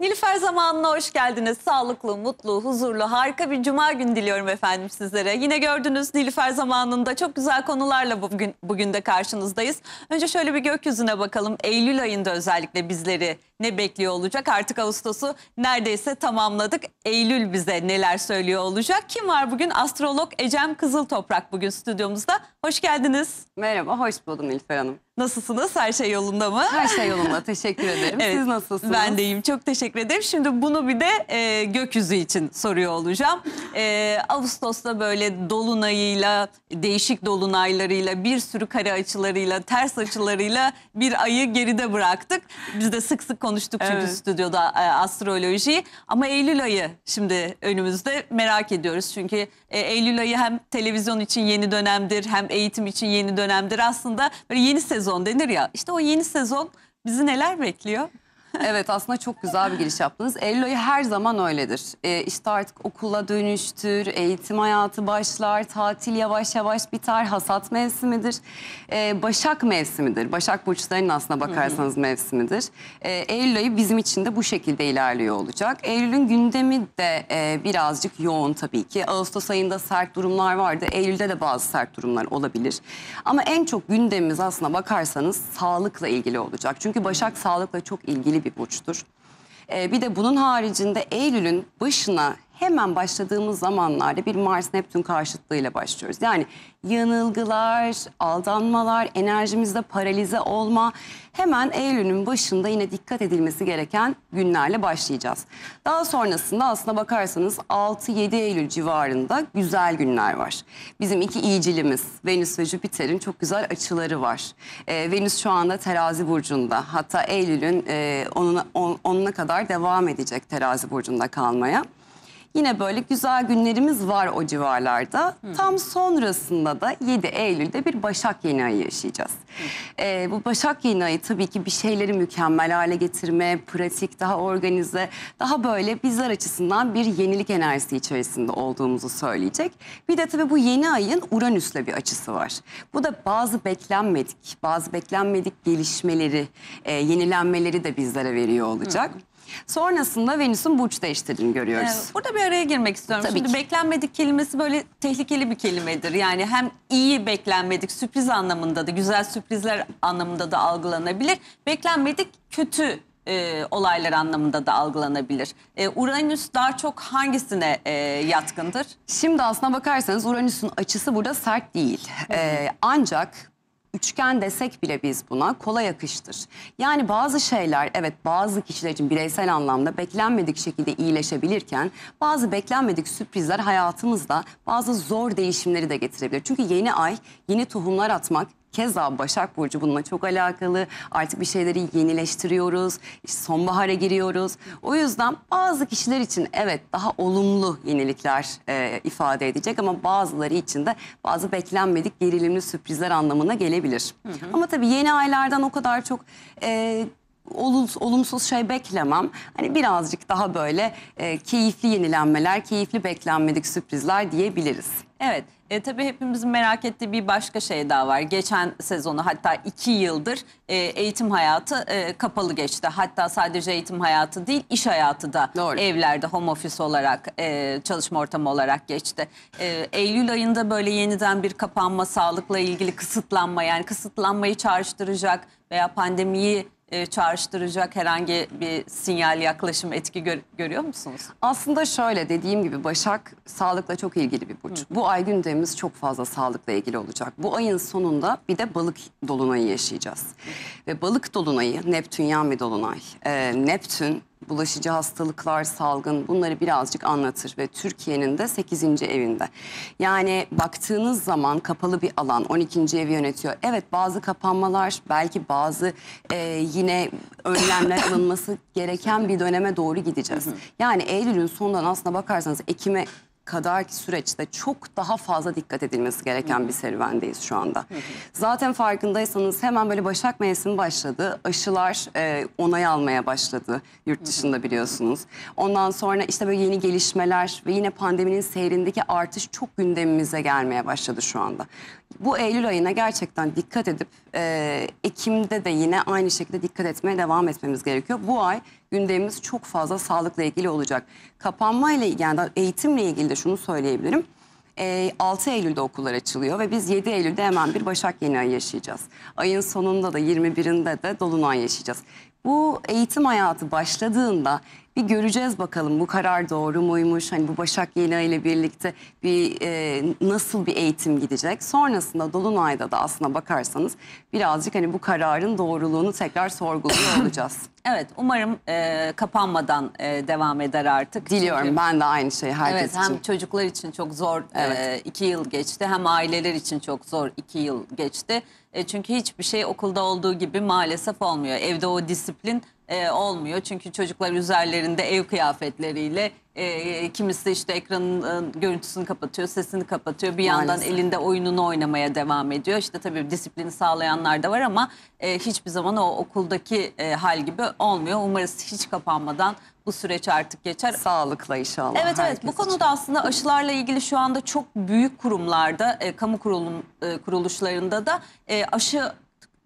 Nilüfer zamanına hoş geldiniz. Sağlıklı, mutlu, huzurlu, harika bir cuma günü diliyorum efendim sizlere. Yine gördünüz Nilüfer zamanında çok güzel konularla bugün, bugün de karşınızdayız. Önce şöyle bir gökyüzüne bakalım. Eylül ayında özellikle bizleri ne bekliyor olacak? Artık Ağustos'u neredeyse tamamladık. Eylül bize neler söylüyor olacak? Kim var bugün? Astrolog Ecem Kızıltoprak bugün stüdyomuzda. Hoş geldiniz. Merhaba, hoş buldum İlfer Hanım. Nasılsınız? Her şey yolunda mı? Her şey yolunda. Teşekkür ederim. evet, Siz nasılsınız? Ben deyim. Çok teşekkür ederim. Şimdi bunu bir de e, gökyüzü için soruyor olacağım. E, Ağustos'ta böyle dolunayıyla, değişik dolunaylarıyla, bir sürü kare açılarıyla, ters açılarıyla bir ayı geride bıraktık. Biz de sık sık konuştuk çünkü evet. stüdyoda e, astrolojiyi. Ama Eylül ayı şimdi önümüzde merak ediyoruz. Çünkü e, Eylül ayı hem televizyon için yeni dönemdir hem eğitim için yeni dönemdir. Aslında böyle yeni sezon denir ya. İşte o yeni sezon bizi neler bekliyor? evet aslında çok güzel bir giriş yaptınız. Ello'yu her zaman öyledir. Ee, işte artık okula dönüştür, eğitim hayatı başlar, tatil yavaş yavaş biter, hasat mevsimidir. Ee, Başak mevsimidir. Başak burçlarının aslına bakarsanız Hı -hı. mevsimidir. Ee, Eylül bizim için de bu şekilde ilerliyor olacak. Eylül'ün gündemi de e, birazcık yoğun tabii ki. Ağustos ayında sert durumlar vardı. Eylül'de de bazı sert durumlar olabilir. Ama en çok gündemimiz aslına bakarsanız sağlıkla ilgili olacak. Çünkü Başak sağlıkla çok ilgili bir burçtur. Ee, bir de bunun haricinde Eylül'ün başına hemen başladığımız zamanlarda bir Mars Neptün karşıtlığıyla başlıyoruz. Yani yanılgılar, aldanmalar, enerjimizde paralize olma hemen Eylül'ün başında yine dikkat edilmesi gereken günlerle başlayacağız. Daha sonrasında aslında bakarsanız 6-7 Eylül civarında güzel günler var. Bizim iki iyicilimiz Venüs ve Jüpiter'in çok güzel açıları var. Ee, Venüs şu anda terazi burcunda hatta Eylül'ün e, onuna, on, onuna kadar devam edecek terazi burcunda kalmaya. Yine böyle güzel günlerimiz var o civarlarda. Hı. Tam sonrasında da 7 Eylül'de bir Başak Yeni Ayı yaşayacağız. Hı. Ee, bu Başak Yeni Ayı tabii ki bir şeyleri mükemmel hale getirme, pratik, daha organize, daha böyle bizler açısından bir yenilik enerjisi içerisinde olduğumuzu söyleyecek. Bir de tabii bu yeni ayın Uranüs'le bir açısı var. Bu da bazı beklenmedik, bazı beklenmedik gelişmeleri, e, yenilenmeleri de bizlere veriyor olacak. Hı. Sonrasında Venüs'ün burç değiştirdiğini görüyoruz. Evet, burada bir araya girmek istiyorum. Tabii Şimdi beklenmedik kelimesi böyle tehlikeli bir kelimedir. Yani hem iyi beklenmedik sürpriz anlamında da güzel sürprizler anlamında da algılanabilir. Beklenmedik kötü e, olaylar anlamında da algılanabilir. E, Uranüs daha çok hangisine e, yatkındır? Şimdi aslına bakarsanız Uranüs'ün açısı burada sert değil. E, ancak üçgen desek bile biz buna kolay yakıştır. Yani bazı şeyler evet bazı kişiler için bireysel anlamda beklenmedik şekilde iyileşebilirken bazı beklenmedik sürprizler hayatımızda bazı zor değişimleri de getirebilir. Çünkü yeni ay yeni tohumlar atmak Keza Başak Burcu bununla çok alakalı. Artık bir şeyleri yenileştiriyoruz. İşte sonbahara giriyoruz. O yüzden bazı kişiler için evet daha olumlu yenilikler e, ifade edecek ama bazıları için de bazı beklenmedik gerilimli sürprizler anlamına gelebilir. Hı hı. Ama tabii yeni aylardan o kadar çok e, olumsuz şey beklemem. Hani birazcık daha böyle e, keyifli yenilenmeler, keyifli beklenmedik sürprizler diyebiliriz. Evet. E, tabii hepimizin merak ettiği bir başka şey daha var. Geçen sezonu hatta iki yıldır e, eğitim hayatı e, kapalı geçti. Hatta sadece eğitim hayatı değil iş hayatı da Doğru. evlerde home office olarak e, çalışma ortamı olarak geçti. E, Eylül ayında böyle yeniden bir kapanma sağlıkla ilgili kısıtlanma yani kısıtlanmayı çağrıştıracak veya pandemiyi e, çağrıştıracak herhangi bir sinyal, yaklaşım, etki gör, görüyor musunuz? Aslında şöyle dediğim gibi Başak sağlıkla çok ilgili bir burç. Hı. Bu ay gündemimiz çok fazla sağlıkla ilgili olacak. Bu ayın sonunda bir de balık dolunayı yaşayacağız. Hı. Ve balık dolunayı Neptün yan bir dolunay. E, Neptün bulaşıcı hastalıklar, salgın bunları birazcık anlatır ve Türkiye'nin de 8. evinde. Yani baktığınız zaman kapalı bir alan 12. evi yönetiyor. Evet bazı kapanmalar belki bazı e, yine önlemler alınması gereken bir döneme doğru gideceğiz. Yani Eylül'ün sonundan aslında bakarsanız Ekim'e kadarki süreçte çok daha fazla dikkat edilmesi gereken bir serüvendeyiz şu anda. Zaten farkındaysanız hemen böyle Başak mevsimi başladı. Aşılar e, onay almaya başladı yurt dışında biliyorsunuz. Ondan sonra işte böyle yeni gelişmeler ve yine pandeminin seyrindeki artış çok gündemimize gelmeye başladı şu anda. Bu Eylül ayına gerçekten dikkat edip e, Ekim'de de yine aynı şekilde dikkat etmeye devam etmemiz gerekiyor. Bu ay gündemimiz çok fazla sağlıkla ilgili olacak. Kapanma ile yani eğitimle ilgili de şunu söyleyebilirim. 6 ee, Eylül'de okullar açılıyor ve biz 7 Eylül'de hemen bir Başak Yeni Ayı yaşayacağız. Ayın sonunda da 21'inde de Dolunay yaşayacağız. Bu eğitim hayatı başladığında bir göreceğiz bakalım bu karar doğru muymuş? Hani bu Başak Yela ile birlikte bir e, nasıl bir eğitim gidecek? Sonrasında Dolunay'da da aslına bakarsanız birazcık hani bu kararın doğruluğunu tekrar sorguluyor olacağız. Evet umarım e, kapanmadan e, devam eder artık. Diliyorum Çünkü, ben de aynı şeyi herkes evet, hem için. Hem çocuklar için çok zor e, evet. e, iki yıl geçti hem aileler için çok zor iki yıl geçti. E, çünkü hiçbir şey okulda olduğu gibi maalesef olmuyor. Evde o disiplin e, olmuyor. Çünkü çocuklar üzerlerinde ev kıyafetleriyle e, kimisi işte ekranın e, görüntüsünü kapatıyor, sesini kapatıyor. Bir yandan elinde oyununu oynamaya devam ediyor. İşte tabii disiplini sağlayanlar da var ama e, hiçbir zaman o okuldaki e, hal gibi olmuyor. Umarız hiç kapanmadan bu süreç artık geçer. Sağlıkla inşallah. Evet evet bu konuda için. aslında aşılarla ilgili şu anda çok büyük kurumlarda, e, kamu kurulum, e, kuruluşlarında da e, aşı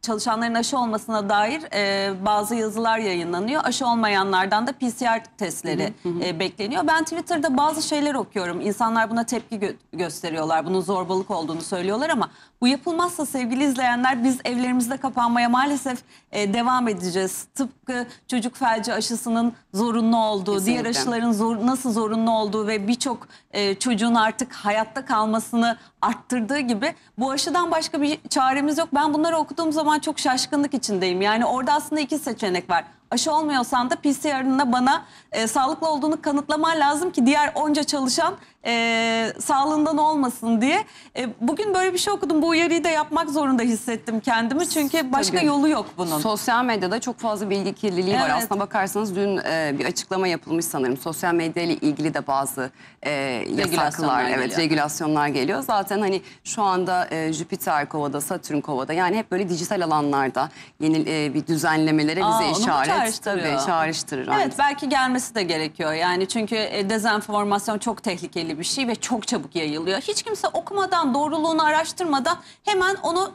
çalışanların aşı olmasına dair e, bazı yazılar yayınlanıyor. Aşı olmayanlardan da PCR testleri hı hı. E, bekleniyor. Ben Twitter'da bazı şeyler okuyorum. İnsanlar buna tepki gö gösteriyorlar. Bunun zorbalık olduğunu söylüyorlar ama bu yapılmazsa sevgili izleyenler biz evlerimizde kapanmaya maalesef e, devam edeceğiz. Tıpkı çocuk felci aşısının zorunlu olduğu, Kesinlikle. diğer aşıların zor, nasıl zorunlu olduğu ve birçok e, çocuğun artık hayatta kalmasını arttırdığı gibi bu aşıdan başka bir çaremiz yok. Ben bunları okuduğum zaman çok şaşkınlık içindeyim. Yani orada aslında iki seçenek var aşı olmuyorsan da PCR'ında bana e, sağlıklı olduğunu kanıtlaman lazım ki diğer onca çalışan e, sağlığından olmasın diye. E, bugün böyle bir şey okudum. Bu uyarıyı da yapmak zorunda hissettim kendimi. Çünkü başka Tabii. yolu yok bunun. Sosyal medyada çok fazla bilgi kirliliği evet. var. Aslına bakarsanız dün e, bir açıklama yapılmış sanırım. Sosyal medyayla ilgili de bazı e, yasaklar, evet geliyor. regülasyonlar geliyor. Zaten hani şu anda e, Jüpiter kovada, Satürn kovada yani hep böyle dijital alanlarda yeni e, bir düzenlemelere Aa, bize işaret çağrıştırıyor. Tabii çağrıştırır. Evet aynı. belki gelmesi de gerekiyor yani çünkü e, dezenformasyon çok tehlikeli bir şey ve çok çabuk yayılıyor. Hiç kimse okumadan doğruluğunu araştırmadan hemen onu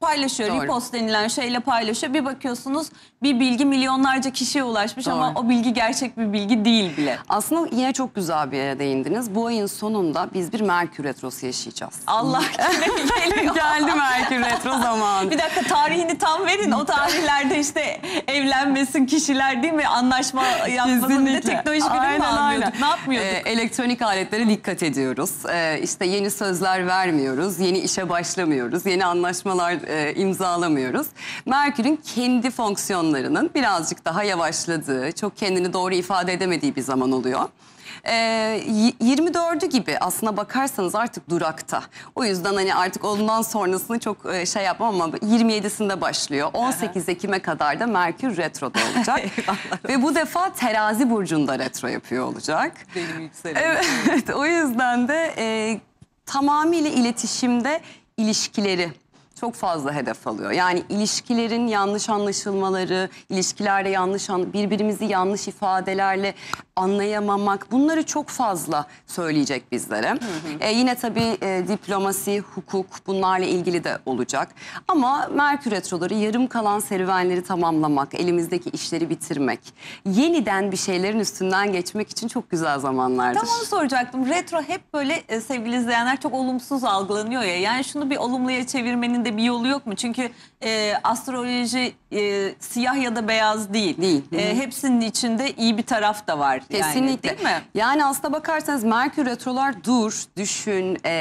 paylaşıyor. Doğru. Repost denilen şeyle paylaşıyor. Bir bakıyorsunuz bir bilgi milyonlarca kişiye ulaşmış Doğru. ama o bilgi gerçek bir bilgi değil bile. Aslında yine çok güzel bir yere değindiniz. Bu ayın sonunda biz bir Merkür Retrosu yaşayacağız. Allah kime Geldi Merkür Retro zamanı. bir dakika tarihini tam verin. O tarihlerde işte evlenmesin kişiler değil mi? Anlaşma yapmasın diye teknoloji bilim mi almıyorduk? Ne yapmıyorduk? Ee, elektronik aletlere dikkat ediyoruz. Ee, işte yeni sözler vermiyoruz. Yeni işe başlamıyoruz. Yeni anlaşmalar e, imzalamıyoruz. Merkür'ün kendi fonksiyonlarının birazcık daha yavaşladığı, çok kendini doğru ifade edemediği bir zaman oluyor. E, 24'ü gibi aslına bakarsanız artık durakta. O yüzden hani artık ondan sonrasını çok e, şey yapmam ama 27'sinde başlıyor. 18 Ekim'e kadar da Merkür retroda olacak. Ve bu defa terazi burcunda retro yapıyor olacak. Benim yükselenim. Evet o yüzden de e, tamamıyla iletişimde ilişkileri çok fazla hedef alıyor. Yani ilişkilerin yanlış anlaşılmaları, ilişkilerde yanlış an, birbirimizi yanlış ifadelerle anlayamamak bunları çok fazla söyleyecek bizlere. Hı hı. E, yine tabii e, diplomasi, hukuk bunlarla ilgili de olacak. Ama Merkür Retroları yarım kalan serüvenleri tamamlamak, elimizdeki işleri bitirmek, yeniden bir şeylerin üstünden geçmek için çok güzel zamanlardır. Tam onu soracaktım. Retro hep böyle e, sevgili izleyenler çok olumsuz algılanıyor ya. Yani şunu bir olumluya çevirmenin de bir yolu yok mu? Çünkü e, astroloji e, siyah ya da beyaz değil. Değil. E, hepsinin içinde iyi bir taraf da var. Kesinlikle. Yani, değil mi? Yani aslına bakarsanız Merkür Retrolar dur, düşün, e,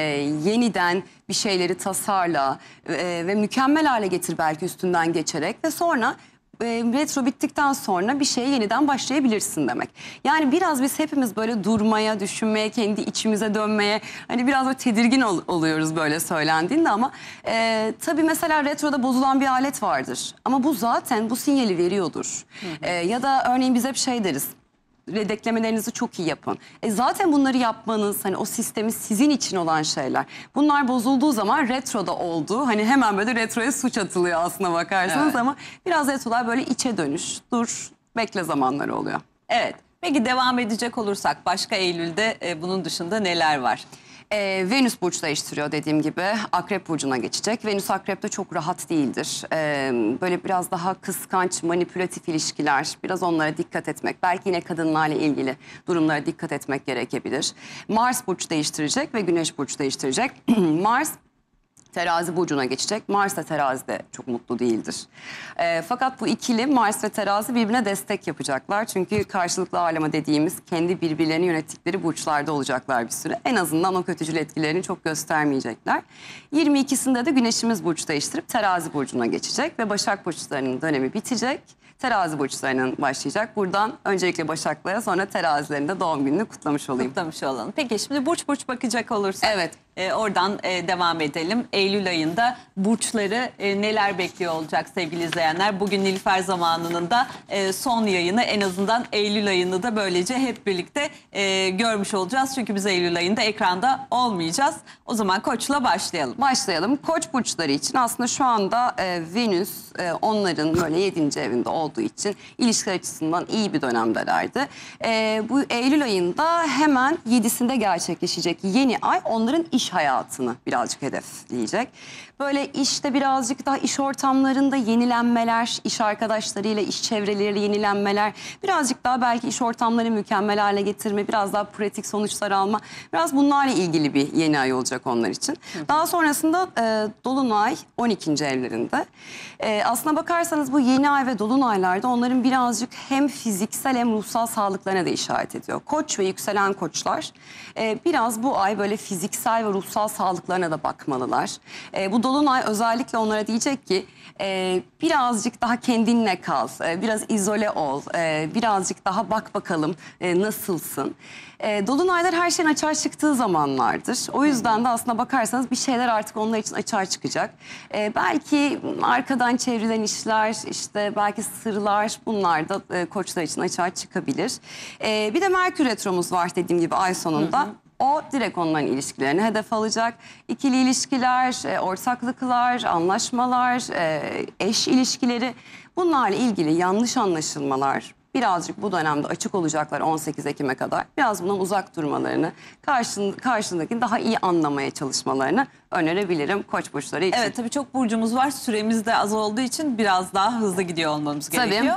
yeniden bir şeyleri tasarla e, ve mükemmel hale getir belki üstünden geçerek ve sonra e, retro bittikten sonra bir şeye yeniden başlayabilirsin demek. Yani biraz biz hepimiz böyle durmaya, düşünmeye, kendi içimize dönmeye hani biraz böyle tedirgin ol, oluyoruz böyle söylendiğinde ama e, tabii mesela retroda bozulan bir alet vardır. Ama bu zaten bu sinyali veriyordur. Hı hı. E, ya da örneğin biz hep şey deriz redeklemelerinizi çok iyi yapın. E zaten bunları yapmanız hani o sistemi sizin için olan şeyler. Bunlar bozulduğu zaman retroda oldu. Hani hemen böyle retroya suç atılıyor aslına bakarsanız evet. ama biraz retrolar böyle içe dönüş, dur, bekle zamanları oluyor. Evet. Peki devam edecek olursak başka Eylül'de e, bunun dışında neler var? Ee, Venüs burç değiştiriyor dediğim gibi. Akrep burcuna geçecek. Venüs akrepte çok rahat değildir. Ee, böyle biraz daha kıskanç, manipülatif ilişkiler. Biraz onlara dikkat etmek. Belki yine kadınlarla ilgili durumlara dikkat etmek gerekebilir. Mars burç değiştirecek ve Güneş burç değiştirecek. Mars Terazi burcuna geçecek. Mars da Terazi de çok mutlu değildir. E, fakat bu ikili Mars ve terazi birbirine destek yapacaklar. Çünkü karşılıklı ağırlama dediğimiz kendi birbirlerini yönettikleri burçlarda olacaklar bir süre. En azından o kötücül etkilerini çok göstermeyecekler. 22'sinde de güneşimiz burç değiştirip terazi burcuna geçecek ve Başak burçlarının dönemi bitecek. Terazi burçlarının başlayacak. Buradan öncelikle Başaklara sonra terazilerinde doğum gününü kutlamış olayım. Kutlamış olalım. Peki şimdi burç burç bakacak olursak. Evet e, oradan e, devam edelim. Eylül ayında burçları e, neler bekliyor olacak sevgili izleyenler? Bugün Nilfer Zamanı'nın da e, son yayını en azından Eylül ayını da böylece hep birlikte e, görmüş olacağız. Çünkü biz Eylül ayında ekranda olmayacağız. O zaman Koç'la başlayalım. Başlayalım. Koç burçları için aslında şu anda e, Venüs e, onların böyle 7. evinde olduğu için ilişkiler açısından iyi bir dönemdelerdi. E, bu Eylül ayında hemen 7'sinde gerçekleşecek yeni ay onların iş iş hayatını birazcık hedefleyecek. Böyle işte birazcık daha iş ortamlarında yenilenmeler, iş arkadaşlarıyla, iş çevreleriyle yenilenmeler, birazcık daha belki iş ortamları mükemmel hale getirme, biraz daha pratik sonuçlar alma, biraz bunlarla ilgili bir yeni ay olacak onlar için. Daha sonrasında e, Dolunay 12. evlerinde. E, aslına bakarsanız bu yeni ay ve Dolunaylarda onların birazcık hem fiziksel hem ruhsal sağlıklarına da işaret ediyor. Koç ve yükselen koçlar e, biraz bu ay böyle fiziksel ve ruhsal sağlıklarına da bakmalılar. E, bu Dolunay özellikle onlara diyecek ki e, birazcık daha kendinle kal, e, biraz izole ol, e, birazcık daha bak bakalım e, nasılsın. E, Dolunaylar her şeyin açığa çıktığı zamanlardır. O yüzden de aslında bakarsanız bir şeyler artık onlar için açığa çıkacak. E, belki arkadan çevrilen işler, işte belki sırlar bunlar da e, koçlar için açığa çıkabilir. E, bir de Merkür Retromuz var dediğim gibi ay sonunda. Hı hı. O direkt onların ilişkilerini hedef alacak. İkili ilişkiler, e, ortaklıklar, anlaşmalar, e, eş ilişkileri bunlarla ilgili yanlış anlaşılmalar birazcık bu dönemde açık olacaklar 18 Ekim'e kadar. Biraz bundan uzak durmalarını, karşın, karşındakini daha iyi anlamaya çalışmalarını önerebilirim koç burçları için. Evet tabii çok burcumuz var. Süremiz de az olduğu için biraz daha hızlı gidiyor olmamız tabii. gerekiyor.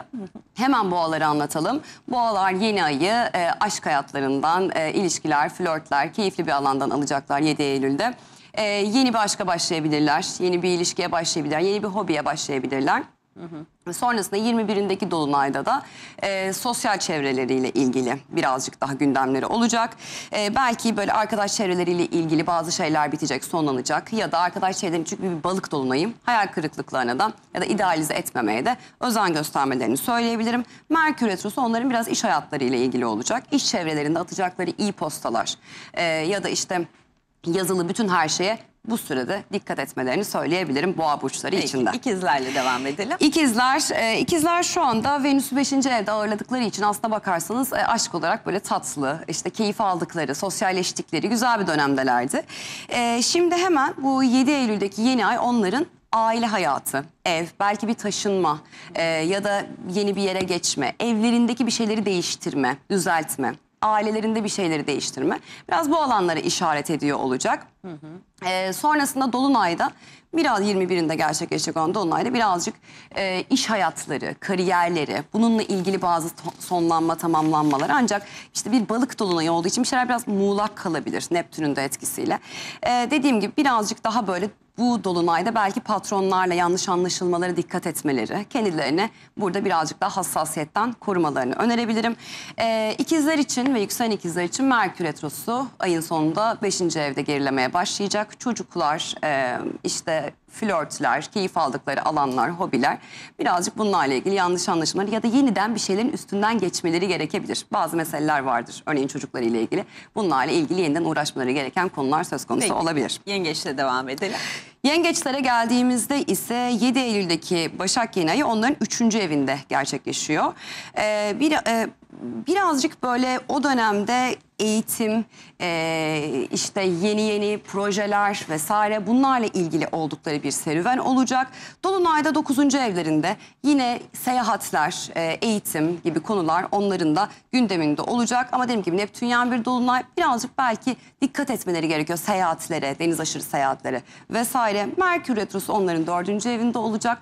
Hemen boğaları anlatalım. Boğalar yeni ayı e, aşk hayatlarından, e, ilişkiler, flörtler, keyifli bir alandan alacaklar 7 Eylül'de. E, yeni bir aşka başlayabilirler, yeni bir ilişkiye başlayabilirler, yeni bir hobiye başlayabilirler. Hı hı. Sonrasında 21'indeki Dolunay'da da e, sosyal çevreleriyle ilgili birazcık daha gündemleri olacak. E, belki böyle arkadaş çevreleriyle ilgili bazı şeyler bitecek, sonlanacak. Ya da arkadaş çevrelerinin çünkü bir balık dolunayım. Hayal kırıklıklarına da ya da idealize etmemeye de özen göstermelerini söyleyebilirim. Merkür Retrosu onların biraz iş hayatlarıyla ilgili olacak. İş çevrelerinde atacakları iyi postalar e, ya da işte yazılı bütün her şeye bu sürede dikkat etmelerini söyleyebilirim boğa burçları Peki, içinde. İkizlerle devam edelim. İkizler, e, ikizler şu anda Venüs'ü 5. evde ağırladıkları için aslına bakarsanız e, aşk olarak böyle tatlı, işte keyif aldıkları, sosyalleştikleri güzel bir dönemdelerdi. E, şimdi hemen bu 7 Eylül'deki yeni ay onların aile hayatı, ev, belki bir taşınma e, ya da yeni bir yere geçme, evlerindeki bir şeyleri değiştirme, düzeltme ailelerinde bir şeyleri değiştirme. Biraz bu alanları işaret ediyor olacak. Hı hı. E, ee, sonrasında Dolunay'da biraz 21'inde gerçekleşecek olan Dolunay'da birazcık e, iş hayatları, kariyerleri, bununla ilgili bazı sonlanma, tamamlanmalar. Ancak işte bir balık Dolunay olduğu için bir şeyler biraz muğlak kalabilir Neptün'ün de etkisiyle. E, dediğim gibi birazcık daha böyle bu dolunayda belki patronlarla yanlış anlaşılmalara dikkat etmeleri, kendilerini burada birazcık daha hassasiyetten korumalarını önerebilirim. Ee, ikizler için ve yükselen ikizler için Merkür Retrosu ayın sonunda 5. evde gerilemeye başlayacak. Çocuklar, e, işte flörtler, keyif aldıkları alanlar, hobiler birazcık bunlarla ilgili yanlış anlaşılmalar ya da yeniden bir şeylerin üstünden geçmeleri gerekebilir. Bazı meseleler vardır örneğin çocuklarıyla ilgili. Bunlarla ilgili yeniden uğraşmaları gereken konular söz konusu Peki. olabilir. Yengeçle devam edelim. Yengeçlere geldiğimizde ise 7 Eylül'deki Başak Yeni ayı onların 3. evinde gerçekleşiyor. Ee, bir e, birazcık böyle o dönemde eğitim, e, işte yeni yeni projeler vesaire bunlarla ilgili oldukları bir serüven olacak. Dolunay'da 9. evlerinde yine seyahatler, e, eğitim gibi konular onların da gündeminde olacak. Ama dediğim gibi Neptünyen bir Dolunay birazcık belki dikkat etmeleri gerekiyor seyahatlere, deniz aşırı seyahatlere vesaire. Merkür Retrosu onların 4. evinde olacak.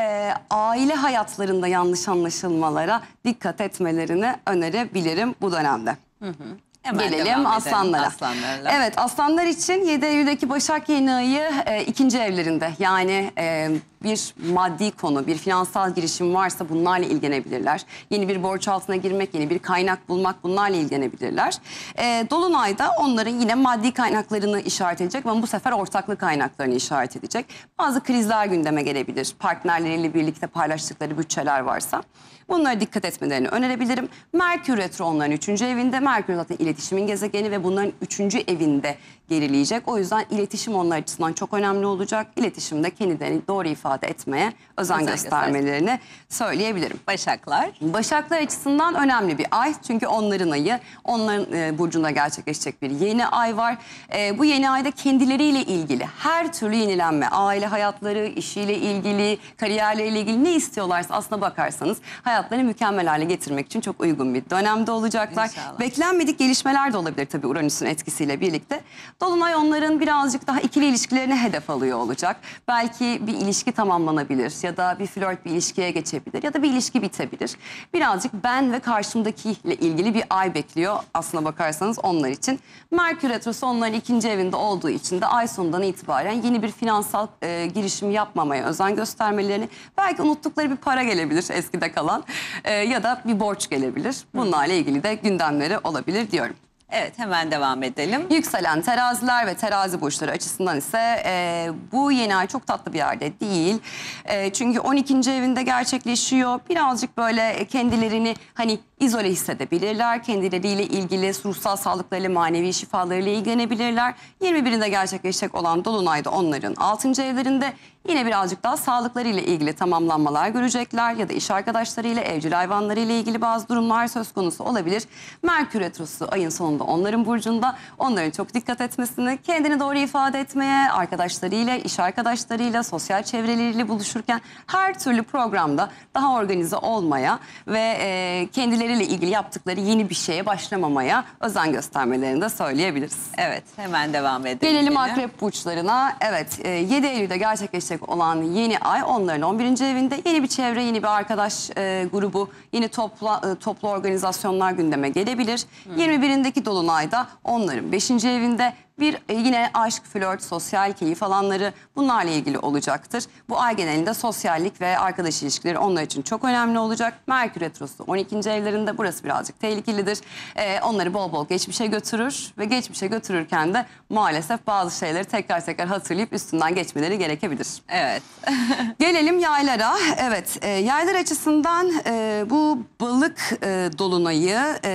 E, aile hayatlarında yanlış anlaşılmalara dikkat etmelerini etmelerini önerebilirim bu dönemde. Hı hı. Hemen Gelelim aslanlara. aslanlara. Evet aslanlar için 7 Eylül'deki Başak yeni ayı e, ikinci evlerinde yani e, bir maddi konu, bir finansal girişim varsa bunlarla ilgilenebilirler. Yeni bir borç altına girmek, yeni bir kaynak bulmak bunlarla ilgilenebilirler. E, ee, Dolunay'da onların yine maddi kaynaklarını işaret edecek ama bu sefer ortaklık kaynaklarını işaret edecek. Bazı krizler gündeme gelebilir. Partnerleriyle birlikte paylaştıkları bütçeler varsa. Bunlara dikkat etmelerini önerebilirim. Merkür Retro onların üçüncü evinde. Merkür zaten iletişimin gezegeni ve bunların üçüncü evinde gerileyecek. O yüzden iletişim onlar açısından çok önemli olacak. İletişimde kendilerini doğru ifade etmeye özen, özen göstermelerini göstersin. söyleyebilirim. Başaklar? Başaklar açısından önemli bir ay. Çünkü onların ayı, onların e, burcunda gerçekleşecek bir yeni ay var. E, bu yeni ayda kendileriyle ilgili her türlü yenilenme, aile hayatları, işiyle ilgili, kariyerle ilgili ne istiyorlarsa aslına bakarsanız hayatlarını mükemmel hale getirmek için çok uygun bir dönemde olacaklar. İnşallah. Beklenmedik gelişmeler de olabilir tabii Uranüs'ün etkisiyle birlikte. Dolunay onların birazcık daha ikili ilişkilerine hedef alıyor olacak. Belki bir ilişki tamamlanabilir ya da bir flört bir ilişkiye geçebilir ya da bir ilişki bitebilir. Birazcık ben ve karşımdakiyle ilgili bir ay bekliyor aslına bakarsanız onlar için. Merkür Retrosu onların ikinci evinde olduğu için de ay sonundan itibaren yeni bir finansal e, girişim yapmamaya özen göstermelerini belki unuttukları bir para gelebilir eskide kalan e, ya da bir borç gelebilir. Bunlarla ilgili de gündemleri olabilir diyorum. Evet hemen devam edelim. Yükselen teraziler ve terazi burçları açısından ise e, bu yeni ay çok tatlı bir yerde değil. E, çünkü 12. evinde gerçekleşiyor. Birazcık böyle kendilerini hani izole hissedebilirler. Kendileriyle ilgili ruhsal sağlıklarıyla, manevi şifalarıyla ilgilenebilirler. 21'inde gerçekleşecek olan Dolunay'da onların 6. evlerinde yine birazcık daha sağlıklarıyla ilgili tamamlanmalar görecekler. Ya da iş arkadaşlarıyla, evcil hayvanlarıyla ilgili bazı durumlar söz konusu olabilir. Merkür Retrosu ayın sonunda onların burcunda. Onların çok dikkat etmesini, kendini doğru ifade etmeye, arkadaşlarıyla, iş arkadaşlarıyla, sosyal çevreleriyle buluşurken her türlü programda daha organize olmaya ve e, kendileri karakteriyle ilgili yaptıkları yeni bir şeye başlamamaya özen göstermelerini de söyleyebiliriz. Evet hemen devam edelim. Gelelim yine. akrep burçlarına. Evet 7 e, Eylül'de gerçekleşecek olan yeni ay onların 11. evinde yeni bir çevre, yeni bir arkadaş e, grubu, yeni topla, e, toplu organizasyonlar gündeme gelebilir. Hmm. 21'indeki Dolunay'da onların 5. evinde bir e, yine aşk, flört, sosyal keyif alanları bunlarla ilgili olacaktır. Bu ay genelinde sosyallik ve arkadaş ilişkileri onlar için çok önemli olacak. Merkür Retrosu 12. evlerinde burası birazcık tehlikelidir. E, onları bol bol geçmişe götürür ve geçmişe götürürken de maalesef bazı şeyleri tekrar tekrar hatırlayıp üstünden geçmeleri gerekebilir. Evet. Gelelim yaylara. Evet e, yaylar açısından e, bu balık e, dolunayı e,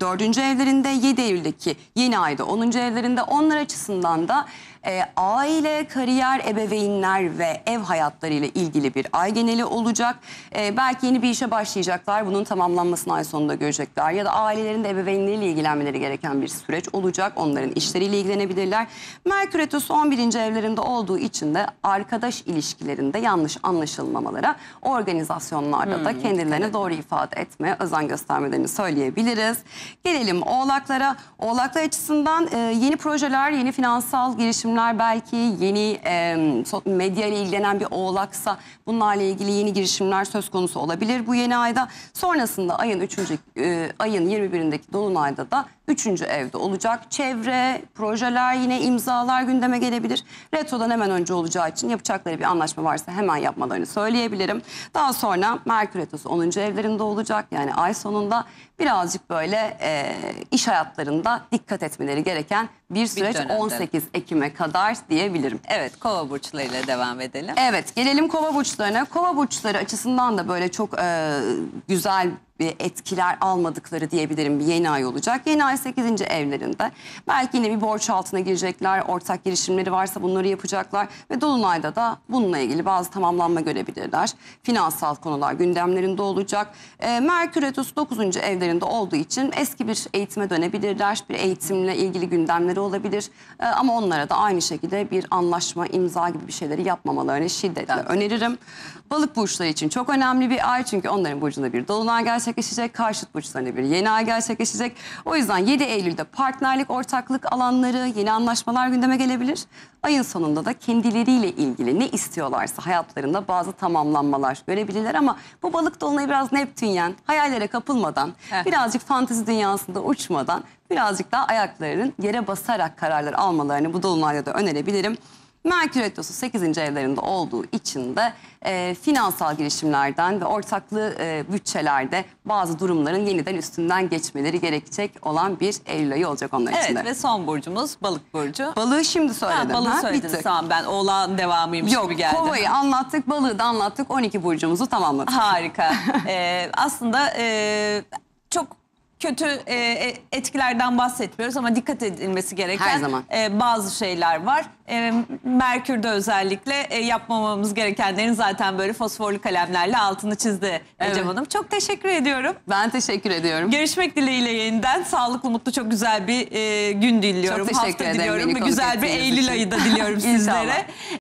4. evlerinde 7 Eylül'deki yeni ayda 10. evlerinde 10 onlar açısından da e, aile, kariyer, ebeveynler ve ev hayatlarıyla ilgili bir ay geneli olacak. E, belki yeni bir işe başlayacaklar. Bunun tamamlanmasını ay sonunda görecekler. Ya da ailelerin de ebeveynleriyle ilgilenmeleri gereken bir süreç olacak. Onların işleriyle ilgilenebilirler. Merkür Etos 11. evlerinde olduğu için de arkadaş ilişkilerinde yanlış anlaşılmamalara, organizasyonlarda hmm, da kendilerini evet. doğru ifade etmeye özen göstermelerini söyleyebiliriz. Gelelim oğlaklara. Oğlaklar açısından e, yeni projeler, yeni finansal girişim girişimler belki yeni e, medya ile ilgilenen bir oğlaksa bunlarla ilgili yeni girişimler söz konusu olabilir bu yeni ayda. Sonrasında ayın 3. E, ayın 21'indeki dolunayda da 3. evde olacak. Çevre, projeler yine imzalar gündeme gelebilir. Retrodan hemen önce olacağı için yapacakları bir anlaşma varsa hemen yapmalarını söyleyebilirim. Daha sonra Merkür Retrosu 10. evlerinde olacak. Yani ay sonunda birazcık böyle e, iş hayatlarında dikkat etmeleri gereken bir süreç dönemde. 18 Ekim'e kadar diyebilirim. Evet kova burçlarıyla devam edelim. Evet gelelim kova burçlarına. Kova burçları açısından da böyle çok e, güzel etkiler almadıkları diyebilirim bir yeni ay olacak. Yeni ay 8. evlerinde. Belki yine bir borç altına girecekler. Ortak girişimleri varsa bunları yapacaklar. Ve Dolunay'da da bununla ilgili bazı tamamlanma görebilirler. Finansal konular gündemlerinde olacak. E, Merkür Retus 9. evlerinde olduğu için eski bir eğitime dönebilirler. Bir eğitimle ilgili gündemleri olabilir. E, ama onlara da aynı şekilde bir anlaşma, imza gibi bir şeyleri yapmamalarını şiddetle öneririm. Balık burçları için çok önemli bir ay çünkü onların burcunda bir dolunay gerçek gerçekleşecek, karşıt burçlarına bir yeni ay gerçekleşecek. O yüzden 7 Eylül'de partnerlik, ortaklık alanları, yeni anlaşmalar gündeme gelebilir. Ayın sonunda da kendileriyle ilgili ne istiyorlarsa hayatlarında bazı tamamlanmalar görebilirler ama bu balık dolunayı biraz Neptünyen, hayallere kapılmadan, Heh. birazcık fantezi dünyasında uçmadan birazcık daha ayaklarının yere basarak kararlar almalarını bu dolunayda da önerebilirim. Merkür Retrosu 8. evlerinde olduğu için de e, finansal girişimlerden ve ortaklı e, bütçelerde bazı durumların yeniden üstünden geçmeleri gerekecek olan bir Eylül ayı olacak onlar evet, için de. Evet ve son burcumuz balık burcu. Balığı şimdi söyledim. Ha, balığı ha, söyledin bittik. tamam ben oğlan devamıymış Yok, gibi geldi. Yok kovayı anlattık balığı da anlattık 12 burcumuzu tamamladık. Harika. ee, aslında e, çok kötü e, e, etkilerden bahsetmiyoruz ama dikkat edilmesi gereken Her zaman. E, bazı şeyler var. E, Merkür'de özellikle e, yapmamamız gerekenlerin zaten böyle fosforlu kalemlerle altını çizdi evet. Ecem Hanım. Çok teşekkür ediyorum. Ben teşekkür ediyorum. Görüşmek dileğiyle yeniden. Sağlıklı, mutlu, çok güzel bir e, gün diliyorum. Çok teşekkür Hafta ederim. Diliyorum. Güzel bir Eylül için. ayı da diliyorum sizlere.